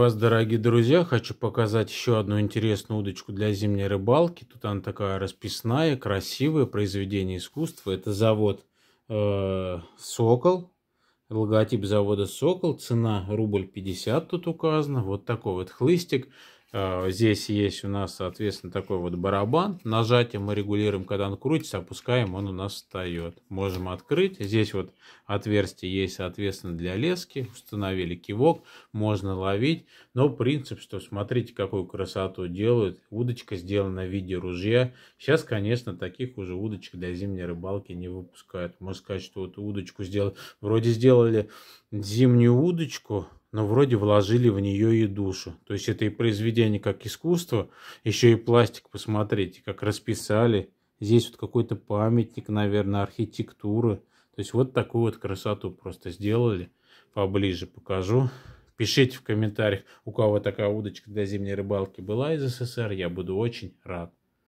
вас, дорогие друзья, хочу показать еще одну интересную удочку для зимней рыбалки. Тут она такая расписная, красивое произведение искусства. Это завод э, «Сокол», логотип завода «Сокол», цена рубль 50 тут указано. Вот такой вот хлыстик. Э, здесь есть у нас, соответственно, такой вот барабан. Нажатием мы регулируем, когда он крутится, опускаем, он у нас встает. Можем открыть. Здесь вот отверстие есть, соответственно, для лески. Установили кивок, можно ловить. Но принцип, что смотрите, какую красоту делают. Удочка сделана в виде ружья. Сейчас, конечно, таких уже удочек для зимней рыбалки не выпускают. Можно сказать, что вот удочку сделали. Вроде сделали зимнюю удочку, но вроде вложили в нее и душу. То есть это и произведение как искусство, еще и пластик, посмотрите, как расписали. Здесь вот какой-то памятник, наверное, архитектуры. То есть вот такую вот красоту просто сделали. Поближе покажу. Пишите в комментариях, у кого такая удочка для зимней рыбалки была из СССР. Я буду очень рад.